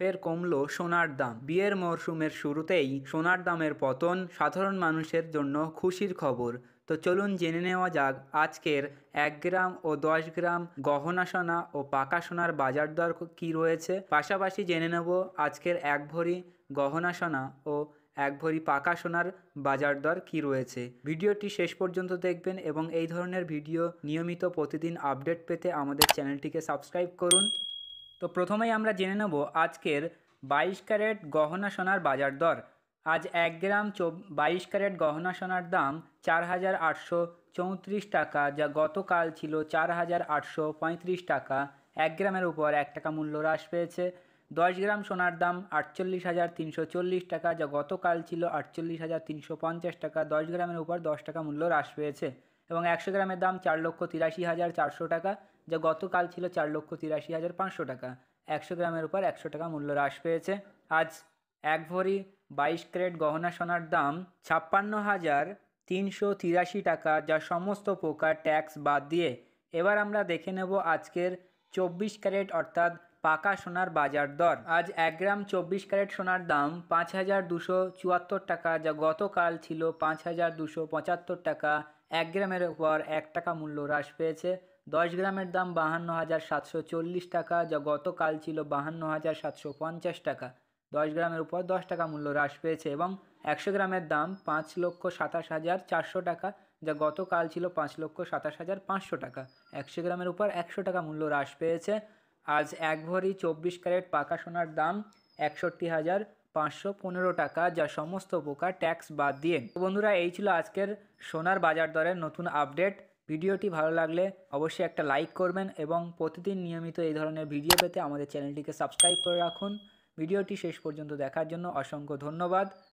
ফের কমল সোনার দাম বিয়ের মরশুমের শুরুতেই সোনার দামের পতন সাধারণ মানুষের জন্য খুশির খবর তো চলুন জেনে নেওয়া যাক আজকের এক গ্রাম ও দশ গ্রাম গহনা সোনা ও পাকা সোনার বাজার দর কী রয়েছে পাশাপাশি জেনে নেব আজকের এক ভরি গহনা সোনা ও এক ভরি পাকা সোনার বাজার দর কী রয়েছে ভিডিওটি শেষ পর্যন্ত দেখবেন এবং এই ধরনের ভিডিও নিয়মিত প্রতিদিন আপডেট পেতে আমাদের চ্যানেলটিকে সাবস্ক্রাইব করুন তো প্রথমেই আমরা জেনে নেব আজকের বাইশ ক্যারেট গহনা সোনার বাজার দর আজ এক গ্রাম বাইশ ক্যারেট গহনা সোনার দাম চার হাজার আটশো চৌত্রিশ টাকা যা গতকাল ছিল চার হাজার আটশো পঁয়ত্রিশ টাকা এক গ্রামের উপর এক টাকা মূল্য হ্রাস পেয়েছে দশ গ্রাম সোনার দাম আটচল্লিশ হাজার তিনশো চল্লিশ টাকা যা গতকাল ছিল আটচল্লিশ হাজার তিনশো পঞ্চাশ টাকা দশ গ্রামের উপর দশ টাকা মূল্য হ্রাস পেয়েছে এবং একশো গ্রামের দাম চার লক্ষ তিরাশি হাজার চারশো টাকা যা গতকাল ছিল চার লক্ষ তিরাশি হাজার পাঁচশো টাকা একশো গ্রামের উপর একশো টাকা মূল্য হ্রাস পেয়েছে আজ এক ভরি বাইশ ক্রেট গহনা সোনার দাম ছাপ্পান্ন হাজার তিনশো তিরাশি টাকা যা সমস্ত প্রকার ট্যাক্স বাদ দিয়ে এবার আমরা দেখে নেব আজকের চব্বিশ ক্যারেট অর্থাৎ পাকা সোনার বাজার দর আজ এক গ্রাম চব্বিশ ক্যারেট সোনার দাম পাঁচ হাজার দুশো চুয়াত্তর টাকা যা গতকাল ছিল পাঁচ হাজার দুশো পঁচাত্তর টাকা এক গ্রামের উপর এক টাকা মূল্য হ্রাস পেয়েছে দশ গ্রামের দাম বাহান্ন হাজার সাতশো চল্লিশ টাকা যা গতকাল ছিল বাহান্ন হাজার সাতশো পঞ্চাশ টাকা দশ গ্রামের উপর দশ টাকা মূল্য হ্রাস পেয়েছে এবং একশো গ্রামের দাম পাঁচ লক্ষ সাতাশ হাজার চারশো টাকা যা গতকাল ছিল পাঁচ লক্ষ সাতাশ হাজার পাঁচশো টাকা একশো গ্রামের উপর একশো টাকা মূল্য হ্রাস পেয়েছে আজ এক ভরি চব্বিশ ক্যারেট পাকা সোনার দাম একষট্টি হাজার পাঁচশো পনেরো টাকা যা সমস্ত প্রকার ট্যাক্স বাদ দিয়ে বন্ধুরা এই ছিল আজকের সোনার বাজার দরের নতুন আপডেট ভিডিওটি ভালো লাগলে অবশ্যই একটা লাইক করবেন এবং প্রতিদিন নিয়মিত এই ধরনের ভিডিও পেতে আমাদের চ্যানেলটিকে সাবস্ক্রাইব করে রাখুন ভিডিওটি শেষ পর্যন্ত দেখার জন্য অসংখ্য ধন্যবাদ